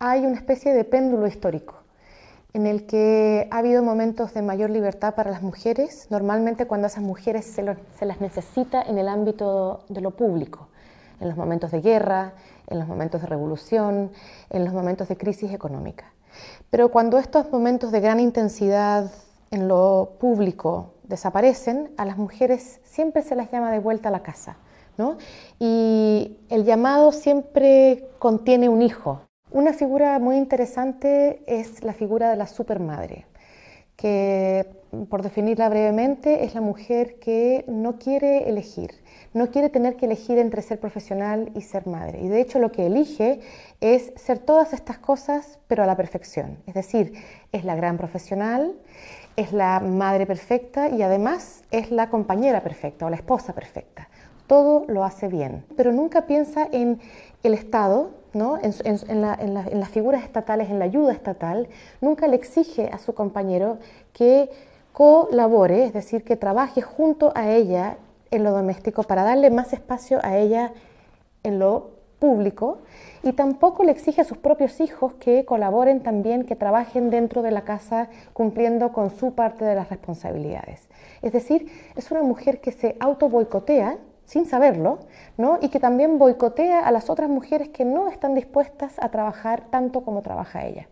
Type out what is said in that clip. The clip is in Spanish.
hay una especie de péndulo histórico en el que ha habido momentos de mayor libertad para las mujeres, normalmente cuando a esas mujeres se, las necesita en el ámbito de lo público, en los momentos de guerra, en los momentos de revolución, en los momentos de crisis económica. Pero cuando estos momentos de gran intensidad en lo público desaparecen, a las mujeres siempre se las llama de vuelta a la casa. Y el llamado siempre contiene un hijo, una figura muy interesante es la figura de la supermadre, que por definirla brevemente es la mujer que no quiere elegir, no quiere tener que elegir entre ser profesional y ser madre. Y de hecho lo que elige es ser todas estas cosas pero a la perfección. Es decir, es la gran profesional, es la madre perfecta y además es la compañera perfecta o la esposa perfecta. Todo lo hace bien, pero nunca piensa en el Estado, en, en, las figuras estatales, en la ayuda estatal, nunca le exige a su compañero que colabore, es decir, que trabaje junto a ella en lo doméstico para darle más espacio a ella en lo público y tampoco le exige a sus propios hijos que colaboren también, que trabajen dentro de la casa cumpliendo con su parte de las responsabilidades. Es decir, es una mujer que se auto boicotea sin saberlo, ¿no? y que también boicotea a las otras mujeres que no están dispuestas a trabajar tanto como trabaja ella.